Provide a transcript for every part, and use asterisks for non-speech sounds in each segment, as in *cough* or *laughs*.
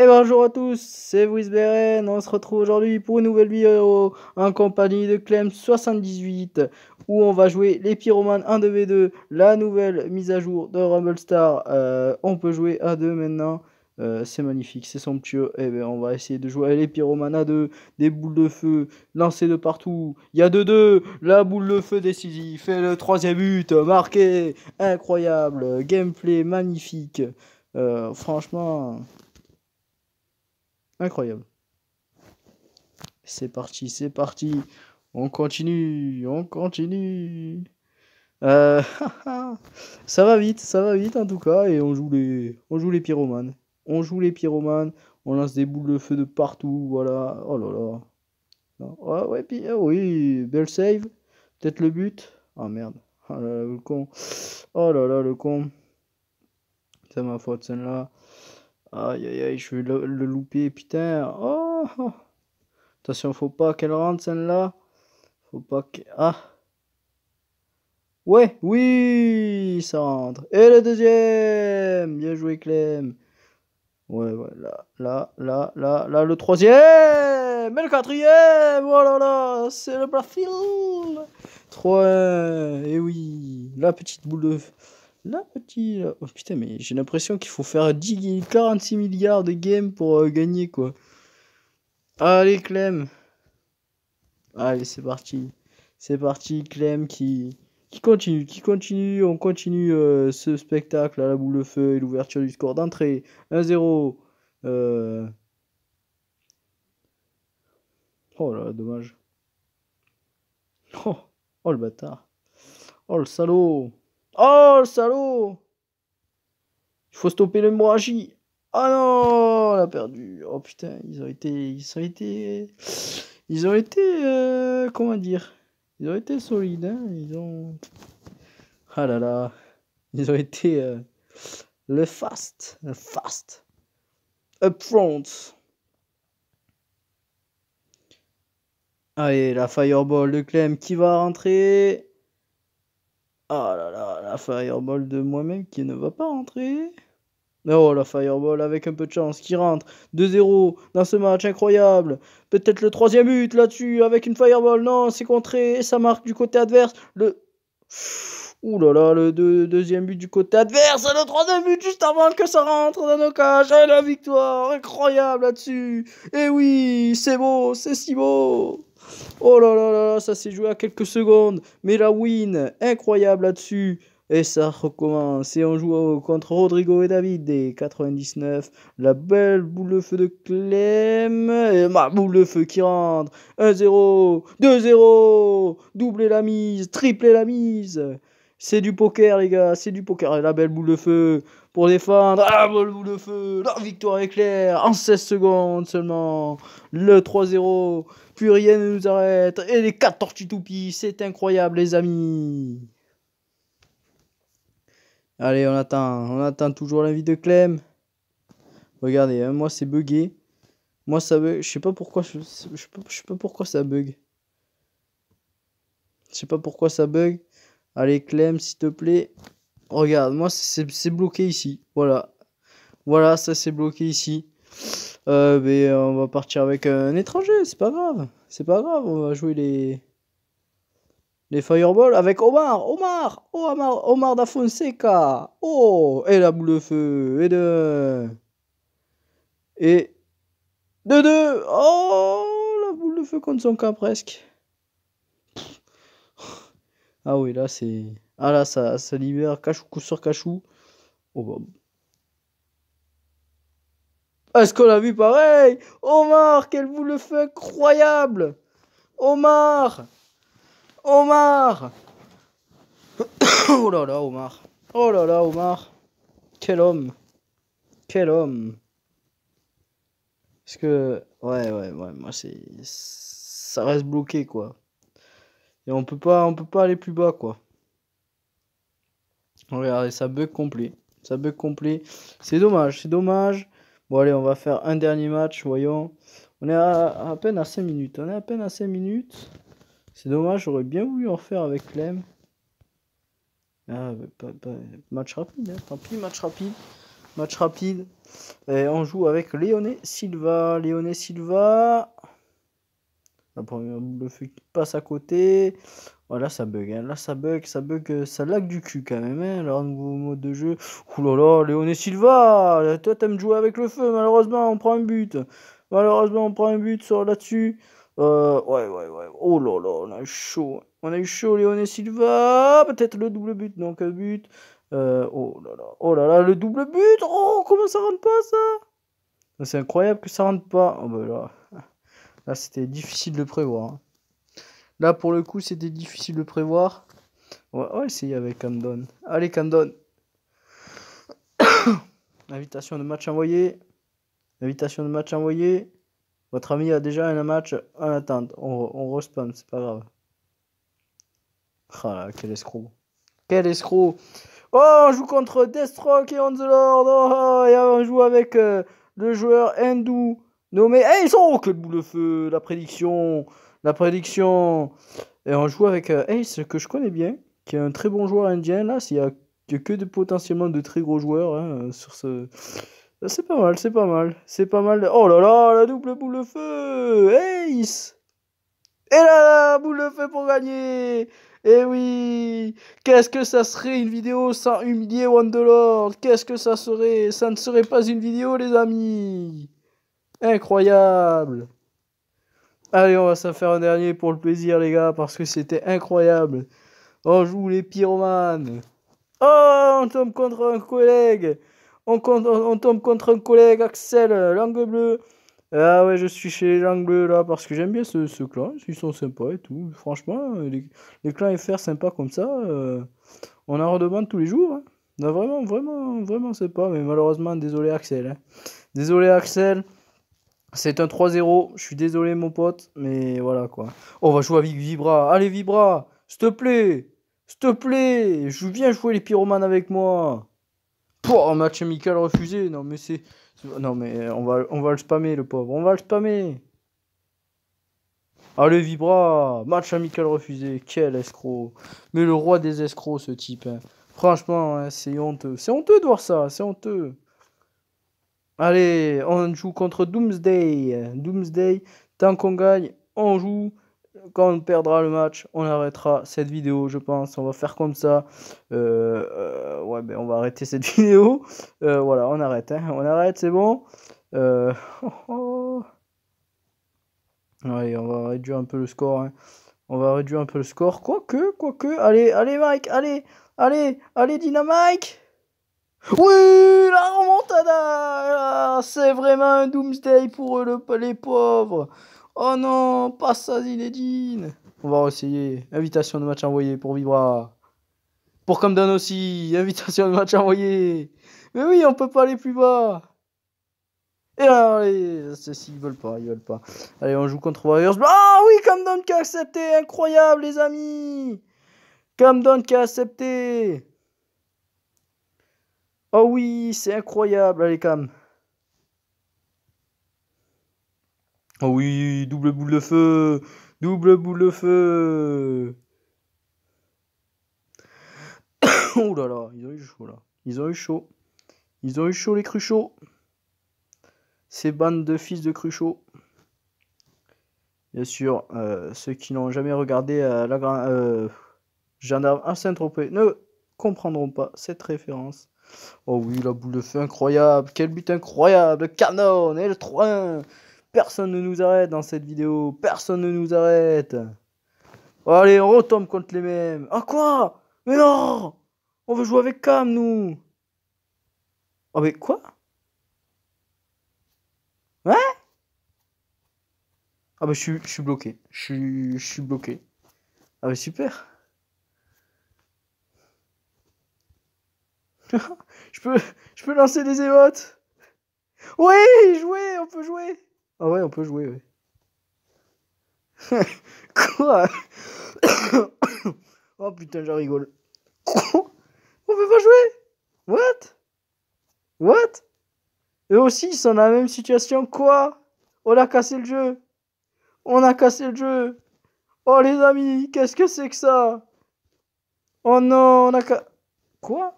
Et eh ben, bonjour à tous, c'est Beren, on se retrouve aujourd'hui pour une nouvelle vidéo en compagnie de Clem78 où on va jouer les Pyromanes 1v2, la nouvelle mise à jour de Rumble Star. Euh, on peut jouer à deux maintenant, euh, c'est magnifique, c'est somptueux. Et eh bien on va essayer de jouer les Pyromanes à 2, des boules de feu lancées de partout. Il y a 2-2, la boule de feu décisive et le troisième but marqué. Incroyable, gameplay magnifique. Euh, franchement... Incroyable. C'est parti, c'est parti. On continue, on continue. Euh, *laughs* ça va vite, ça va vite en tout cas. Et on joue les, on joue les pyromanes. On joue les pyromanes. On lance des boules de feu de partout. Voilà. Oh là là. Ah ouais, puis, ah oui, belle save. Peut-être le but. Ah merde. Oh là là, le con. Oh là là, le con. C'est ma faute, celle-là. Aïe aïe aïe, je vais le, louper, putain. Oh, oh, Attention, faut pas qu'elle rentre celle-là. Faut pas que. Ah Ouais, oui, ça rentre. Et le deuxième Bien joué, Clem. Ouais, voilà là, là, là, là, le troisième mais le quatrième Oh là là, c'est le Brasil 3 et oui, la petite boule de... Là, petit. Euh, oh putain, mais j'ai l'impression qu'il faut faire 10, 46 milliards de games pour euh, gagner, quoi. Allez, Clem. Allez, c'est parti. C'est parti, Clem qui. Qui continue, qui continue, on continue euh, ce spectacle à la boule de feu et l'ouverture du score d'entrée. 1-0. Oh là, dommage. Oh, oh le bâtard. Oh le salaud. Oh, le salaud Il faut stopper l'hémorragie. Ah oh, non, on a perdu. Oh putain, ils ont été... Ils ont été... Ils ont été... Euh, comment dire Ils ont été solides. Hein ils ont... Ah là là. Ils ont été... Euh, le fast. Le fast. front. Allez, la fireball de Clem qui va rentrer. Oh là là, la fireball de moi-même qui ne va pas rentrer. Oh, la fireball avec un peu de chance qui rentre. 2-0 dans ce match incroyable. Peut-être le troisième but là-dessus avec une fireball. Non, c'est contré et ça marque du côté adverse. Le. Ouh là là, le deuxième but du côté adverse, le troisième but juste avant que ça rentre dans nos cages, la victoire incroyable là-dessus. Et oui, c'est beau, c'est si beau. Oh là là là là, ça s'est joué à quelques secondes. Mais la win, incroyable là-dessus. Et ça recommence. Et on joue contre Rodrigo et David des 99. La belle boule de feu de Clem. Et ma boule de feu qui rentre. 1-0, 2-0. Doubler la mise, tripler la mise. C'est du poker, les gars, c'est du poker. la belle boule de feu pour défendre. Ah, belle boule de feu. La victoire est claire en 16 secondes seulement. Le 3-0 rien ne nous arrête. Et les quatre tortues toupies, c'est incroyable, les amis. Allez, on attend. On attend toujours la vie de Clem. Regardez, hein, moi c'est bugué. Moi ça bug. Je sais pas pourquoi. Je sais pas, pourquoi ça bug. Je sais pas pourquoi ça bug. Allez, Clem, s'il te plaît. Regarde, moi c'est bloqué ici. Voilà. Voilà, ça c'est bloqué ici. Euh, euh, on va partir avec un étranger, c'est pas grave. C'est pas grave, on va jouer les les Fireball avec Omar, Omar, Omar, oh, Omar da Fonseca. Oh, et la boule de feu, et de... Et... De deux Oh, la boule de feu contre son cas presque. Ah oui, là c'est... Ah là, ça, ça libère cachou coup sur cachou. Oh, bah, est-ce qu'on a vu pareil Omar, quel vous le fait incroyable Omar Omar *coughs* Oh là là, Omar Oh là là, Omar Quel homme Quel homme Parce que... Ouais, ouais, ouais, moi c'est... Ça reste bloqué, quoi. Et on peut pas, on peut pas aller plus bas, quoi. Regardez, ça bug complet. Ça bug complet. C'est dommage, c'est dommage. Bon, allez, on va faire un dernier match, voyons. On est à, peine à 5 minutes. On est à peine à 5 minutes. C'est dommage, j'aurais bien voulu en faire avec Clem. Ah, bah, bah, bah, match rapide, hein, tant pis, match rapide. Match rapide. Et on joue avec Léoné Silva. Léoné Silva. Le première boule feu qui passe à côté. Voilà, ça bug. Hein. Là, ça bug, ça bug, euh, ça lag du cul quand même. Hein. nouveau mode de jeu. là là et Silva Toi, t'aimes jouer avec le feu. Malheureusement, on prend un but. Malheureusement, on prend un but sur là-dessus. Euh, ouais, ouais, ouais. Oh là là, on a eu chaud. On a eu chaud, et Silva. Peut-être le double but, donc un but. Euh, oh là là, oh là là, le double but. Oh, comment ça rentre pas ça C'est incroyable que ça rentre pas. Oh ben là c'était difficile de prévoir. Hein. Là, pour le coup, c'était difficile de prévoir. on va essayer avec Camden. Allez, Camden. *coughs* Invitation de match envoyé Invitation de match envoyé Votre ami a déjà un match en attente. On, respawn c'est pas grave. Ah quel escroc. Quel escroc. Oh, on joue contre Deathstroke et On the Lord. Oh, et on joue avec euh, le joueur Hindou. Non mais Ace, oh, que le feu, la prédiction, la prédiction. Et on joue avec euh, Ace, que je connais bien, qui est un très bon joueur indien. Là, s'il y a, que de, potentiellement de très gros joueurs hein, sur ce. C'est pas mal, c'est pas mal. C'est pas mal. Oh là là, la double boule de feu Ace Et là, la boule de feu pour gagner Eh oui Qu'est-ce que ça serait une vidéo sans humilier Wonderlord, Qu'est-ce que ça serait Ça ne serait pas une vidéo, les amis Incroyable Allez, on va s'en faire un dernier pour le plaisir, les gars, parce que c'était incroyable. On joue les pyromanes. Oh, on tombe contre un collègue. On, tombe contre un collègue, Axel, langue bleue. Ah ouais, je suis chez les langues bleues, là, parce que j'aime bien ce, ce, clan. Ils sont sympas et tout. Franchement, euh, les, les clans FR sympas comme ça, euh, on en redemande tous les jours. Hein. Non, vraiment, vraiment, vraiment sympa. Mais malheureusement, désolé, Axel. Hein. Désolé, Axel. C'est un 3-0. Je suis désolé, mon pote, mais voilà quoi. On oh, va jouer avec Vibra. Allez, Vibra, s'il te plaît. S'il te plaît, je viens jouer les pyromanes avec moi. Pouah, match amical refusé. Non, mais c'est. Non, mais on va, on va le spammer, le pauvre. On va le spammer. Allez, Vibra. Match amical refusé. Quel escroc. Mais le roi des escrocs, ce type. Hein. Franchement, hein, c'est honteux. C'est honteux de voir ça. C'est honteux. Allez, on joue contre Doomsday. Doomsday, tant qu'on gagne, on joue. Quand on perdra le match, on arrêtera cette vidéo, je pense. On va faire comme ça. Euh, euh, ouais, mais ben, on va arrêter cette *laughs* vidéo. Euh, voilà, on arrête. Hein. On arrête, c'est bon. Allez, *laughs* on va réduire un peu le score. Hein. On va réduire un peu le score. Quoique, quoique. Allez, allez, Mike, allez, allez, allez, Dynamike. Oui, la remontada C'est vraiment un doomsday pour le, les pauvres. Oh non, pas ça Zinedine. On va essayer. Invitation de match envoyé pour Vibra. Pour Camden aussi, *laughs* invitation de match envoyé. Mais oui, on peut pas aller plus bas. Et alors, allez, ils veulent pas, ils veulent pas. Allez, on joue contre Warriors. Ah oui, Camden qui a accepté, incroyable les amis. Camden qui a accepté. Oh oui, c'est incroyable, allez cam. Oh oui, double boule de feu, double boule de feu. *coughs* oh là là, ils ont eu chaud là. Ils ont eu chaud. Ils ont eu chaud les cruchots. Ces bandes de fils de cruchot. Bien sûr, euh, ceux qui n'ont jamais regardé euh, la euh, gendarme un saint ne comprendront pas cette référence. Oh oui, la boule de feu incroyable. Quel but incroyable. Canon et le 3-1. Personne ne nous arrête dans cette vidéo. Personne ne nous arrête. Allez, on retombe contre les mêmes. Ah quoi Mais non On veut jouer avec Cam, nous. Ah mais quoi Ouais hein Ah bah je suis bloqué. Je suis bloqué. Ah bah super *laughs* je, peux, je peux lancer des émotes Oui, jouer, on peut jouer Ah ouais, on peut jouer, ouais. *laughs* Quoi *coughs* Oh putain, je rigole. *coughs* on peut pas jouer What What Eux aussi, ils sont dans la même situation. Quoi On a cassé le jeu. On a cassé le jeu. Oh les amis, qu'est-ce que c'est que ça Oh non, on a cassé... Quoi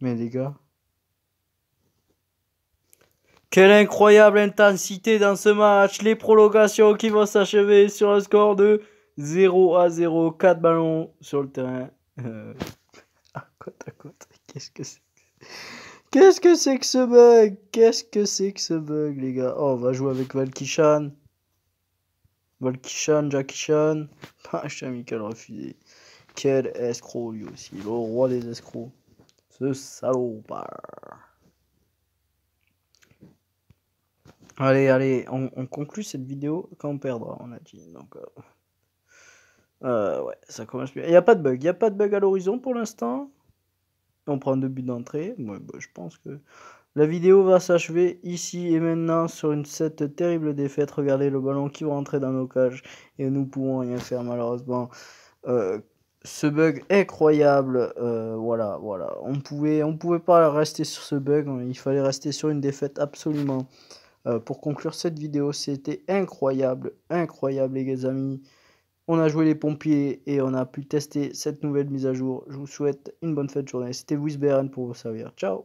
mais les gars. Quelle incroyable intensité dans ce match. Les prolongations qui vont s'achever sur un score de 0 à 0. 4 ballons sur le terrain. à Qu'est-ce que c'est que ce bug Qu'est-ce que c'est que ce bug, les gars Oh, on va jouer avec Valkishan. Valkishan, suis un Michael refusé. Quel escroc, lui aussi. Le roi des escrocs. Ce salopard. Allez, allez, on, conclut cette vidéo quand on perdra, on a dit. Donc, euh, euh, ouais, ça commence bien. Il n'y a pas de bug, il n'y a pas de bug à l'horizon pour l'instant. On prend deux buts d'entrée. Moi, bah, je pense que la vidéo va s'achever ici et maintenant sur une cette terrible défaite. Regardez le ballon qui va rentrer dans nos cages et nous pouvons rien faire malheureusement. Euh, ce bug incroyable, euh, voilà, voilà. On pouvait, on pouvait pas rester sur ce bug, hein. il fallait rester sur une défaite absolument. Euh, pour conclure cette vidéo, c'était incroyable, incroyable les amis. On a joué les pompiers et on a pu tester cette nouvelle mise à jour. Je vous souhaite une bonne fête de journée. C'était Wisberen pour vous servir. Ciao